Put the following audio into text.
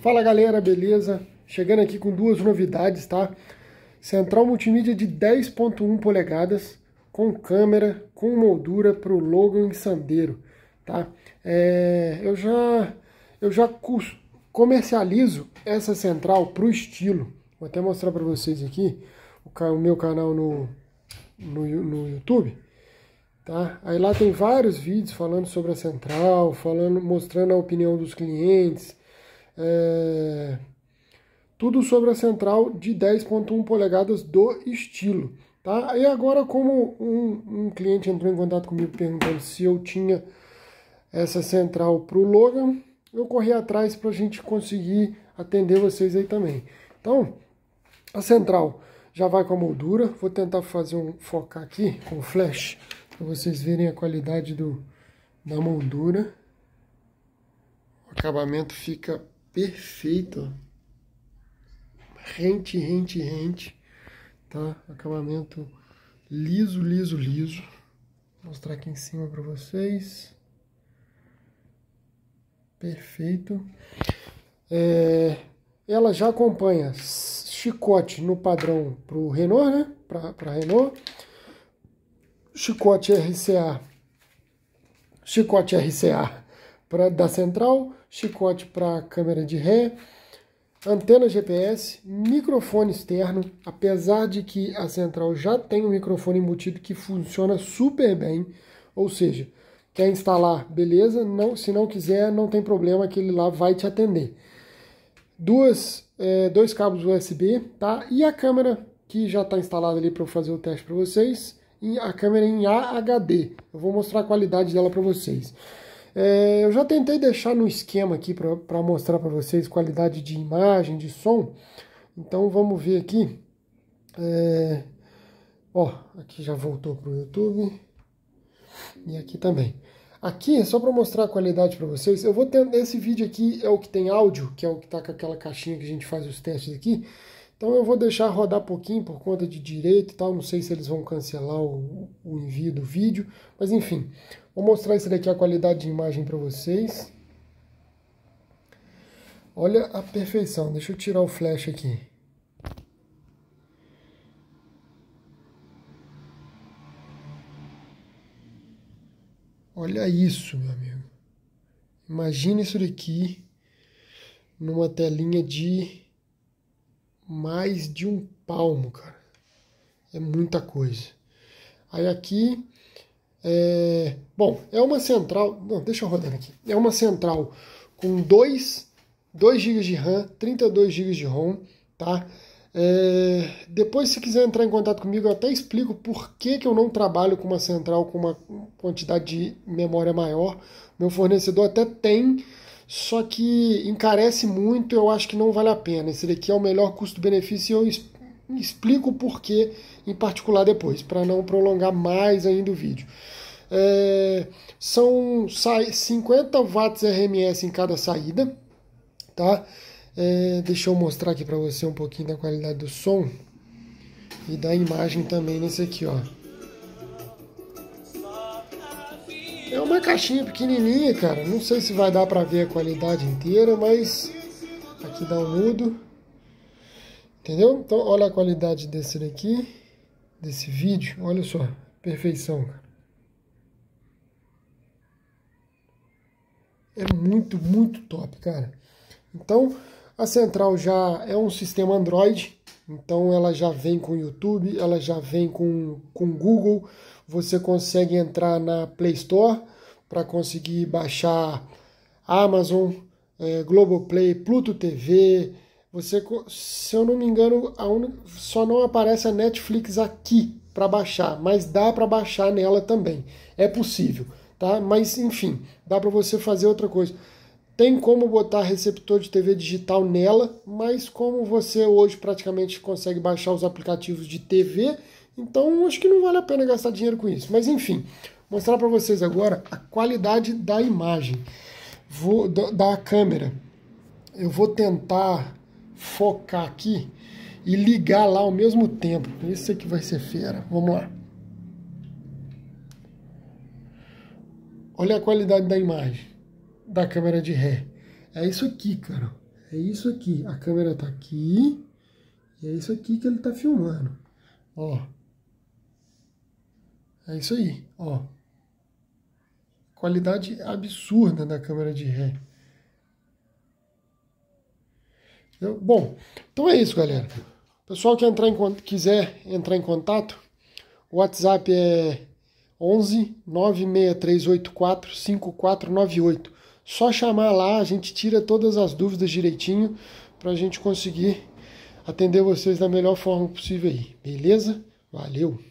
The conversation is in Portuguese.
Fala galera, beleza? Chegando aqui com duas novidades, tá? Central multimídia de 10.1 polegadas, com câmera, com moldura para o logo em Sandeiro, tá? É, eu já, eu já comercializo essa central para o estilo. Vou até mostrar para vocês aqui o, o, meu canal no, no, no YouTube. Tá? Aí lá tem vários vídeos falando sobre a central, falando, mostrando a opinião dos clientes, é, tudo sobre a central de 10.1 polegadas do estilo. Tá? E agora, como um, um, cliente entrou em contato comigo perguntando se eu tinha essa central para o Logan, eu corri atrás para a gente conseguir atender vocês aí também. Então, a central já vai com a moldura. Vou tentar fazer um focar aqui com flash para vocês verem a qualidade do, da moldura. O acabamento fica perfeito. Rente, rente, rente. Tá? Acabamento liso, liso, liso. Vou mostrar aqui em cima para vocês. Perfeito. É, ela já acompanha chicote no padrão para o Renault, né? Para Renault. Chicote RCA. Chicote RCA pra, da central, chicote para câmera de ré, antena GPS, microfone externo, apesar de que a central já tem um microfone embutido que funciona super bem, ou seja, quer instalar, beleza, não, se não quiser, não tem problema, aquele lá vai te atender. Duas, é, dois cabos USB, tá? E a câmera que já está instalada ali para fazer o teste para vocês, a câmera em AHD. Eu vou mostrar a qualidade dela para vocês. É, eu já tentei deixar no esquema aqui para mostrar para vocês qualidade de imagem, de som. Então vamos ver aqui. É, ó, aqui já voltou para o YouTube. E aqui também. Aqui, só para mostrar a qualidade para vocês, eu vou ter, esse vídeo aqui é o que tem áudio, que é o que está com aquela caixinha que a gente faz os testes aqui. Então eu vou deixar rodar pouquinho por conta de direito e tal, não sei se eles vão cancelar o, o envio do vídeo, mas enfim. Vou mostrar isso daqui, a qualidade de imagem para vocês. Olha a perfeição. Deixa eu tirar o flash aqui. Olha isso, meu amigo. Imagina isso daqui numa telinha de mais de um palmo, cara. É muita coisa. Aí aqui é, bom, é uma central. Não, deixa eu rodando aqui. É uma central com 2, dois GB de RAM, 32 GB de ROM, tá? É, depois, se quiser entrar em contato comigo, eu até explico por que, que eu não trabalho com uma central com uma quantidade de memória maior. Meu fornecedor até tem, só que encarece muito, eu acho que não vale a pena. Esse daqui é o melhor custo-benefício e eu explico o porquê em particular depois, para não prolongar mais ainda o vídeo. É, são 50 watts RMS em cada saída, tá? É, deixa eu mostrar aqui para você um pouquinho da qualidade do som e da imagem também nesse aqui, ó. É uma caixinha pequenininha, cara. Não sei se vai dar para ver a qualidade inteira, mas aqui dá um mudo. Entendeu? Então, olha a qualidade desse daqui, desse vídeo. Olha só, perfeição, É muito, muito top, cara. Então, a central já é um sistema Android. Então, ela já vem com YouTube, ela já vem com, com Google. Você consegue entrar na Play Store para conseguir baixar Amazon, é, Globoplay, Pluto TV... Você, se eu não me engano, un... só não aparece a Netflix aqui para baixar, mas dá para baixar nela também. É possível, tá? Mas enfim, dá para você fazer outra coisa. Tem como botar receptor de TV digital nela, mas como você hoje praticamente consegue baixar os aplicativos de TV, então acho que não vale a pena gastar dinheiro com isso. Mas enfim, mostrar para vocês agora a qualidade da imagem, vou, da câmera. Eu vou tentar focar aqui e ligar lá ao mesmo tempo. Isso aqui vai ser fera. Vamos lá. Olha a qualidade da imagem da câmera de ré. É isso aqui, cara. É isso aqui. A câmera tá aqui. E é isso aqui que ele tá filmando. Ó. É isso aí, ó. Qualidade absurda da câmera de ré. Entendeu? Bom, então é isso, galera. Pessoal que entrar em, quiser entrar em contato, o WhatsApp é 11 96384 5498. Só chamar lá, a gente tira todas as dúvidas direitinho para a gente conseguir atender vocês da melhor forma possível aí. Beleza? Valeu!